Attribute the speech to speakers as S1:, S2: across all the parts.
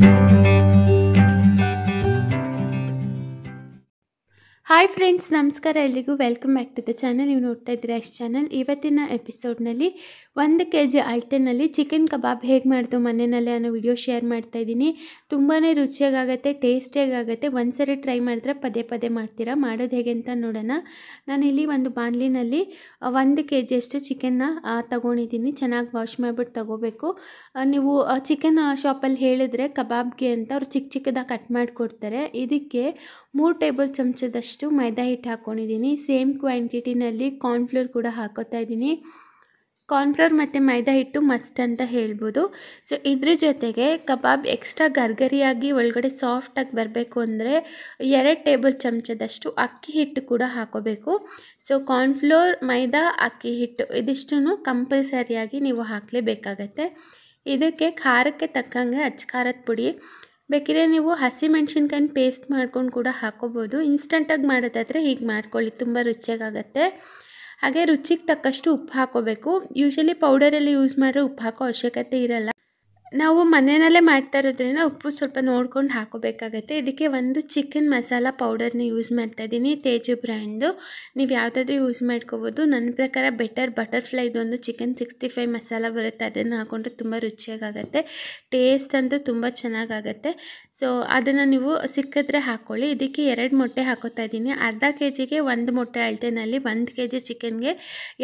S1: you. Mm-hmm. Hi friends ನಮಸ್ಕಾರ ಎಲ್ರಿಗೂ welcome back to the channel ನೀವು ನೋಡ್ತಾ ಇದ್ದೀರಾ ಎಷ್ಟು ಚಾನಲ್ ಇವತ್ತಿನ ಎಪಿಸೋಡ್ನಲ್ಲಿ ಒಂದು ಕೆ ಜಿ ಅಳತೆನಲ್ಲಿ ಚಿಕನ್ ಕಬಾಬ್ ಹೇಗೆ ಮಾಡ್ತು ಮನೆಯಲ್ಲೇ ಅನ್ನೋ ವಿಡಿಯೋ ಶೇರ್ ಮಾಡ್ತಾ ಇದ್ದೀನಿ ತುಂಬಾ ರುಚಿಯಾಗುತ್ತೆ ಟೇಸ್ಟಿಯಾಗುತ್ತೆ ಒಂದು ಸರಿ ಟ್ರೈ ಮಾಡಿದ್ರೆ ಪದೇ ಪದೇ ಮಾಡ್ತೀರಾ ಮಾಡೋದು ಹೇಗೆ ಅಂತ ನೋಡೋಣ ನಾನಿಲ್ಲಿ ಒಂದು ಬಾಣಲಿನಲ್ಲಿ ಒಂದು ಕೆ ಜಿಯಷ್ಟು ಚಿಕನ್ನ ತಗೊಂಡಿದ್ದೀನಿ ಚೆನ್ನಾಗಿ ವಾಶ್ ಮಾಡಿಬಿಟ್ಟು ತಗೋಬೇಕು ನೀವು ಚಿಕನ್ ಶಾಪಲ್ಲಿ ಹೇಳಿದ್ರೆ ಕಬಾಬ್ಗೆ ಅಂತ ಅವ್ರು ಚಿಕ್ಕ ಚಿಕ್ಕದಾಗಿ ಕಟ್ ಮಾಡಿಕೊಡ್ತಾರೆ ಇದಕ್ಕೆ ಮೂರು ಟೇಬಲ್ ಚಮಚದಷ್ಟು ಮೈದಾ ಹಿಟ್ಟು ಹಾಕ್ಕೊಂಡಿದ್ದೀನಿ ಸೇಮ್ ಕ್ವಾಂಟಿಟಿನಲ್ಲಿ ಕಾರ್ನ್ಫ್ಲೋರ್ ಕೂಡ ಹಾಕೋತಾ ಇದ್ದೀನಿ ಕಾರ್ನ್ಫ್ಲೋರ್ ಮತ್ತು ಮೈದಾ ಹಿಟ್ಟು ಮಸ್ಟ್ ಅಂತ ಹೇಳ್ಬೋದು ಸೊ ಇದ್ರ ಜೊತೆಗೆ ಕಬಾಬ್ ಎಕ್ಸ್ಟ್ರಾ ಗರ್ಗರಿಯಾಗಿ ಒಳಗಡೆ ಸಾಫ್ಟಾಗಿ ಬರಬೇಕು ಅಂದರೆ ಎರಡು ಟೇಬಲ್ ಚಮಚದಷ್ಟು ಅಕ್ಕಿ ಹಿಟ್ಟು ಕೂಡ ಹಾಕೋಬೇಕು ಸೊ ಕಾರ್ನ್ಫ್ಲೋರ್ ಮೈದಾ ಅಕ್ಕಿ ಹಿಟ್ಟು ಇದಿಷ್ಟು ಕಂಪಲ್ಸರಿಯಾಗಿ ನೀವು ಹಾಕಲೇಬೇಕಾಗತ್ತೆ ಇದಕ್ಕೆ ಖಾರಕ್ಕೆ ತಕ್ಕಂಗೆ ಅಚ್ಚ ಖಾರದ ಪುಡಿ ಬೇಕಿದ್ರೆ ನೀವು ಹಸಿ ಮೆಣಸಿನ್ಕಾಯಿನ ಪೇಸ್ಟ್ ಮಾಡ್ಕೊಂಡು ಕೂಡ ಹಾಕೋಬೋದು ಇನ್ಸ್ಟಂಟಾಗಿ ಮಾಡೋದಾದರೆ ಹೀಗೆ ಮಾಡ್ಕೊಳ್ಳಿ ತುಂಬ ರುಚಿಯಾಗುತ್ತೆ ಹಾಗೆ ರುಚಿಗೆ ತಕ್ಕಷ್ಟು ಉಪ್ಪು ಹಾಕೋಬೇಕು ಯೂಶಲಿ ಪೌಡರಲ್ಲಿ ಯೂಸ್ ಮಾಡಿದ್ರೆ ಉಪ್ಪು ಹಾಕೋ ಅವಶ್ಯಕತೆ ಇರಲ್ಲ ನಾವು ಮನೆಯಲ್ಲೇ ಮಾಡ್ತಾ ಇರೋದ್ರಿಂದ ಉಪ್ಪು ಸ್ವಲ್ಪ ನೋಡ್ಕೊಂಡು ಹಾಕೋಬೇಕಾಗತ್ತೆ ಇದಕ್ಕೆ ಒಂದು ಚಿಕನ್ ಮಸಾಲ ಪೌಡರ್ನ ಯೂಸ್ ಮಾಡ್ತಾ ಇದ್ದೀನಿ ತೇಜು ಬ್ರ್ಯಾಂಡು ನೀವು ಯಾವುದಾದ್ರೂ ಯೂಸ್ ಮಾಡ್ಕೋಬೋದು ನನ್ನ ಪ್ರಕಾರ ಬೆಟರ್ ಬಟರ್ಫ್ಲೈದು ಒಂದು ಚಿಕನ್ ಸಿಕ್ಸ್ಟಿ ಫೈವ್ ಮಸಾಲ ಬರುತ್ತೆ ಅದನ್ನು ಹಾಕೊಂಡ್ರೆ ತುಂಬ ರುಚಿಯಾಗತ್ತೆ ಟೇಸ್ಟ್ ಅಂತೂ ತುಂಬ ಚೆನ್ನಾಗಾಗತ್ತೆ ಸೊ ಅದನ್ನು ನೀವು ಸಿಕ್ಕಿದ್ರೆ ಹಾಕ್ಕೊಳ್ಳಿ ಇದಕ್ಕೆ ಎರಡು ಮೊಟ್ಟೆ ಹಾಕೋತಾ ಇದ್ದೀನಿ ಅರ್ಧ ಕೆ ಜಿಗೆ ಒಂದು ಮೊಟ್ಟೆ ಅಳತೆನಲ್ಲಿ ಒಂದು ಕೆ ಜಿ ಚಿಕನ್ಗೆ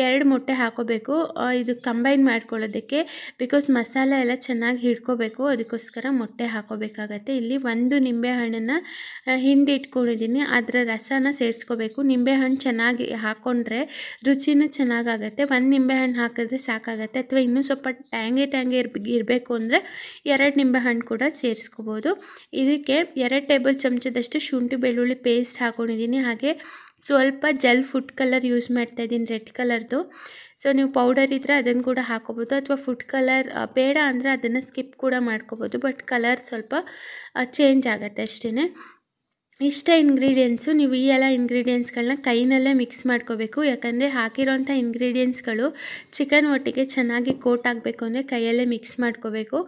S1: ಎರಡು ಮೊಟ್ಟೆ ಹಾಕೋಬೇಕು ಇದು ಕಂಬೈನ್ ಮಾಡ್ಕೊಳ್ಳೋದಕ್ಕೆ ಬಿಕಾಸ್ ಮಸಾಲೆ ಎಲ್ಲ ಚೆನ್ನಾಗಿ ಹಿಡ್ಕೋಬೇಕು ಅದಕ್ಕೋಸ್ಕರ ಮೊಟ್ಟೆ ಹಾಕೋಬೇಕಾಗತ್ತೆ ಇಲ್ಲಿ ಒಂದು ನಿಂಬೆಹಣ್ಣನ್ನು ಹಿಂಡಿಟ್ಕೊಂಡಿದ್ದೀನಿ ಅದರ ರಸನ ಸೇರಿಸ್ಕೋಬೇಕು ನಿಂಬೆಹಣ್ಣು ಚೆನ್ನಾಗಿ ಹಾಕ್ಕೊಂಡ್ರೆ ರುಚಿನೂ ಚೆನ್ನಾಗಾಗತ್ತೆ ಒಂದು ನಿಂಬೆಹಣ್ಣು ಹಾಕಿದ್ರೆ ಸಾಕಾಗತ್ತೆ ಅಥವಾ ಇನ್ನೂ ಸ್ವಲ್ಪ ಟ್ಯಾಂಗೆ ಟ್ಯಾಂಗೆ ಇರಬೇಕು ಅಂದರೆ ಎರಡು ನಿಂಬೆಹಣ್ಣು ಕೂಡ ಸೇರಿಸ್ಕೋಬೋದು ಇದಕ್ಕೆ ಎರಡು ಟೇಬಲ್ ಚಮಚದಷ್ಟು ಶುಂಠಿ ಬೆಳ್ಳುಳ್ಳಿ ಪೇಸ್ಟ್ ಹಾಕೊಂಡಿದ್ದೀನಿ ಹಾಗೆ ಸ್ವಲ್ಪ ಜೆಲ್ ಫುಡ್ ಕಲರ್ ಯೂಸ್ ಮಾಡ್ತಾ ಇದ್ದೀನಿ ರೆಡ್ ಕಲರ್ದು ಸೊ ನೀವು ಪೌಡರ್ ಇದ್ದರೆ ಅದನ್ನು ಕೂಡ ಹಾಕೋಬೋದು ಅಥವಾ ಫುಡ್ ಕಲರ್ ಬೇಡ ಅಂದರೆ ಅದನ್ನು ಸ್ಕಿಪ್ ಕೂಡ ಮಾಡ್ಕೋಬೋದು ಬಟ್ ಕಲರ್ ಸ್ವಲ್ಪ ಚೇಂಜ್ ಆಗುತ್ತೆ ಅಷ್ಟೇ ಇಷ್ಟೇ ಇಂಗ್ರೀಡಿಯೆಂಟ್ಸು ನೀವು ಈ ಎಲ್ಲ ಇಂಗ್ರೀಡಿಯೆಂಟ್ಸ್ಗಳನ್ನ ಕೈನಲ್ಲೇ ಮಿಕ್ಸ್ ಮಾಡ್ಕೋಬೇಕು ಯಾಕಂದರೆ ಹಾಕಿರೋಂಥ ಇಂಗ್ರೀಡಿಯೆಂಟ್ಸ್ಗಳು ಚಿಕನ್ ಒಟ್ಟಿಗೆ ಚೆನ್ನಾಗಿ ಕೋಟ್ ಆಗಬೇಕು ಅಂದರೆ ಕೈಯಲ್ಲೇ ಮಿಕ್ಸ್ ಮಾಡ್ಕೋಬೇಕು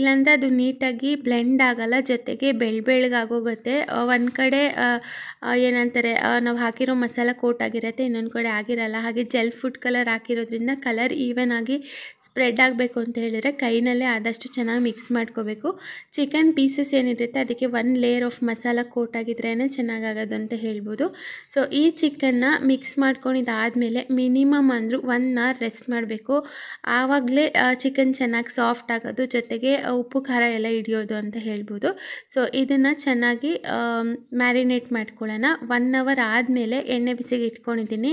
S1: ಇಲ್ಲಾಂದರೆ ಅದು ನೀಟಾಗಿ ಬ್ಲೆಂಡ್ ಆಗೋಲ್ಲ ಜೊತೆಗೆ ಬೆಳ್ ಬೆಳಗಾಗೋಗುತ್ತೆ ಒಂದು ಕಡೆ ಏನಂತಾರೆ ನಾವು ಹಾಕಿರೋ ಮಸಾಲ ಕೋಟ್ ಆಗಿರುತ್ತೆ ಇನ್ನೊಂದು ಕಡೆ ಆಗಿರಲ್ಲ ಹಾಗೆ ಜೆಲ್ ಫುಡ್ ಕಲರ್ ಹಾಕಿರೋದ್ರಿಂದ ಕಲರ್ ಈವನ್ ಆಗಿ ಸ್ಪ್ರೆಡ್ ಆಗಬೇಕು ಅಂತ ಹೇಳಿದ್ರೆ ಕೈನಲ್ಲೇ ಆದಷ್ಟು ಚೆನ್ನಾಗಿ ಮಿಕ್ಸ್ ಮಾಡ್ಕೋಬೇಕು ಚಿಕನ್ ಪೀಸಸ್ ಏನಿರುತ್ತೆ ಅದಕ್ಕೆ one layer of masala coat ಆಗಿದೆ ಮಾಡಿದ್ರೇ ಅಂತ ಹೇಳ್ಬೋದು ಸೊ ಈ ಚಿಕನ್ನ ಮಿಕ್ಸ್ ಮಾಡ್ಕೊಂಡಿದ್ದಾದಮೇಲೆ ಮಿನಿಮಮ್ ಅಂದರೂ ಒನ್ ಅವರ್ ರೆಸ್ಟ್ ಮಾಡಬೇಕು ಆವಾಗಲೇ ಚಿಕನ್ ಚೆನ್ನಾಗಿ ಸಾಫ್ಟ್ ಆಗೋದು ಜೊತೆಗೆ ಉಪ್ಪು ಖಾರ ಎಲ್ಲ ಹಿಡಿಯೋದು ಅಂತ ಹೇಳ್ಬೋದು ಸೊ ಇದನ್ನು ಚೆನ್ನಾಗಿ ಮ್ಯಾರಿನೇಟ್ ಮಾಡ್ಕೊಳ್ಳೋಣ ಒನ್ ಅವರ್ ಆದಮೇಲೆ ಎಣ್ಣೆ ಬಿಸಿಗೆ ಇಟ್ಕೊಂಡಿದ್ದೀನಿ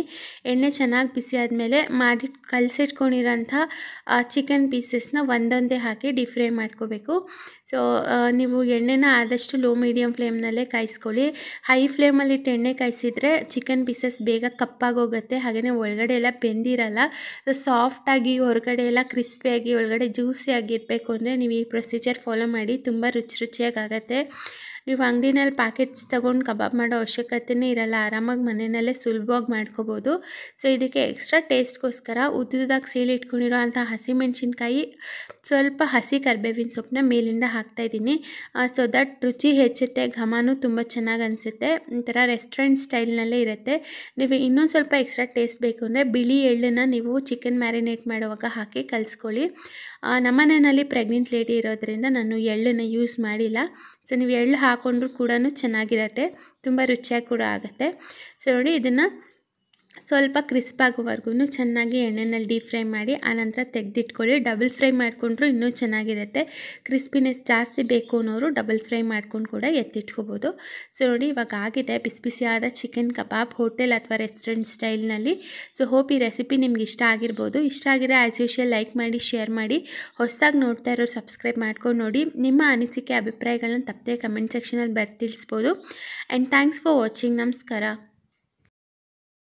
S1: ಎಣ್ಣೆ ಚೆನ್ನಾಗಿ ಬಿಸಿ ಆದಮೇಲೆ ಮಾಡಿ ಕಲಸಿಟ್ಕೊಂಡಿರೋಂಥ ಚಿಕನ್ ಪೀಸಸ್ನ ಒಂದೊಂದೇ ಹಾಕಿ ಡಿಫ್ರೈ ಮಾಡ್ಕೋಬೇಕು ಸೊ ನೀವು ಎಣ್ಣೆನ ಆದಷ್ಟು ಲೋ ಮೀಡಿಯಮ್ ಫ್ಲೇಮ್ನಲ್ಲೇ ಕಾಯಿಸ್ಕೊಳ್ಳಿ ಹೈ ಫ್ಲೇಮಲ್ಲಿಟ್ಟು ಎಣ್ಣೆ ಕಾಯಿಸಿದ್ರೆ ಚಿಕನ್ ಪೀಸಸ್ ಬೇಗ ಕಪ್ಪಾಗೋಗುತ್ತೆ ಹಾಗೆಯೇ ಒಳಗಡೆ ಎಲ್ಲ ಬೆಂದಿರಲ್ಲ ಸಾಫ್ಟಾಗಿ ಹೊರಗಡೆ ಎಲ್ಲ ಕ್ರಿಸ್ಪಿಯಾಗಿ ಒಳಗಡೆ ಜ್ಯೂಸಿಯಾಗಿರಬೇಕು ಅಂದರೆ ನೀವು ಈ ಪ್ರೊಸೀಜರ್ ಫಾಲೋ ಮಾಡಿ ತುಂಬ ರುಚಿ ರುಚಿಯಾಗಿ ಆಗುತ್ತೆ ನೀವು ಅಂಗಡಿನಲ್ಲಿ ಪ್ಯಾಕೆಟ್ಸ್ ತೊಗೊಂಡು ಕಬಾಬ್ ಮಾಡೋ ಅವಶ್ಯಕತೆಯೇ ಇರಲ್ಲ ಆರಾಮಾಗಿ ಮನೆಯಲ್ಲೇ ಸುಲಭವಾಗಿ ಮಾಡ್ಕೋಬೋದು ಸೊ ಇದಕ್ಕೆ ಎಕ್ಸ್ಟ್ರಾ ಟೇಸ್ಟ್ಗೋಸ್ಕರ ಉದ್ದುದಾಗಿ ಸೀಳಿಟ್ಕೊಂಡಿರೋ ಅಂಥ ಹಸಿಮೆಣ್ಸಿನ್ಕಾಯಿ ಸ್ವಲ್ಪ ಹಸಿ ಕರ್ಬೇವಿನ ಸೊಪ್ಪನ್ನ ಮೇಲಿಂದ ಹಾಕ್ತಾಯಿದ್ದೀನಿ ಸೊ ದಟ್ ರುಚಿ ಹೆಚ್ಚುತ್ತೆ ಘಮನೂ ತುಂಬ ಚೆನ್ನಾಗಿ ಅನಿಸುತ್ತೆ ಒಂಥರ ರೆಸ್ಟೋರೆಂಟ್ ಸ್ಟೈಲ್ನಲ್ಲೇ ಇರುತ್ತೆ ನೀವು ಇನ್ನೊಂದು ಸ್ವಲ್ಪ ಎಕ್ಸ್ಟ್ರಾ ಟೇಸ್ಟ್ ಬೇಕು ಅಂದರೆ ಬಿಳಿ ಎಳ್ಳನ್ನು ನೀವು ಚಿಕನ್ ಮ್ಯಾರಿನೇಟ್ ಮಾಡುವಾಗ ಹಾಕಿ ಕಲಿಸ್ಕೊಳ್ಳಿ ನಮ್ಮ ಮನೆಯಲ್ಲಿ ಪ್ರೆಗ್ನೆಂಟ್ ಲೇಡಿ ಇರೋದರಿಂದ ನಾನು ಎಳ್ಳನ್ನು ಯೂಸ್ ಮಾಡಿಲ್ಲ ಸೊ ನೀವು ಎಳ್ಳು ಹಾಕ್ಕೊಂಡ್ರೂ ಕೂಡ ಚೆನ್ನಾಗಿರತ್ತೆ ತುಂಬ ರುಚಿಯಾಗಿ ಕೂಡ ಆಗುತ್ತೆ ಸೊ ನೋಡಿ ಇದನ್ನು ಸ್ವಲ್ಪ ಕ್ರಿಸ್ಪ್ ಆಗೋವರೆಗೂ ಚೆನ್ನಾಗಿ ಎಣ್ಣೆನಲ್ಲಿ ಡೀಪ್ ಫ್ರೈ ಮಾಡಿ ಆನಂತರ ತೆಗೆದಿಟ್ಕೊಳ್ಳಿ ಡಬಲ್ ಫ್ರೈ ಮಾಡಿಕೊಂಡ್ರು ಇನ್ನೂ ಚೆನ್ನಾಗಿರುತ್ತೆ ಕ್ರಿಸ್ಪಿನೆಸ್ ಜಾಸ್ತಿ ಬೇಕು ಅನ್ನೋರು ಡಬಲ್ ಫ್ರೈ ಮಾಡ್ಕೊಂಡು ಕೂಡ ಎತ್ತಿಟ್ಕೋಬೋದು ಸೊ ನೋಡಿ ಇವಾಗ ಆಗಿದೆ ಬಿಸಿ ಬಿಸಿಯಾದ ಚಿಕನ್ ಕಬಾಬ್ ಹೋಟೆಲ್ ಅಥವಾ ರೆಸ್ಟೋರೆಂಟ್ ಸ್ಟೈಲ್ನಲ್ಲಿ ಸೊ ಹೋಪ್ ಈ ರೆಸಿಪಿ ನಿಮ್ಗೆ ಇಷ್ಟ ಆಗಿರ್ಬೋದು ಇಷ್ಟ ಆಗಿರೋ ಆ್ಯಸ್ ಯೂಶಲ್ ಲೈಕ್ ಮಾಡಿ ಶೇರ್ ಮಾಡಿ ಹೊಸದಾಗಿ ನೋಡ್ತಾ ಇರೋರು ಸಬ್ಸ್ಕ್ರೈಬ್ ಮಾಡ್ಕೊಂಡು ನೋಡಿ ನಿಮ್ಮ ಅನಿಸಿಕೆ ಅಭಿಪ್ರಾಯಗಳನ್ನ ತಪ್ಪದೆ ಕಮೆಂಟ್ ಸೆಕ್ಷನಲ್ಲಿ ಬರ್ತಿಳಿಸ್ಬೋದು ಆ್ಯಂಡ್ ಥ್ಯಾಂಕ್ಸ್ ಫಾರ್ ವಾಚಿಂಗ್ ನಮಸ್ಕಾರ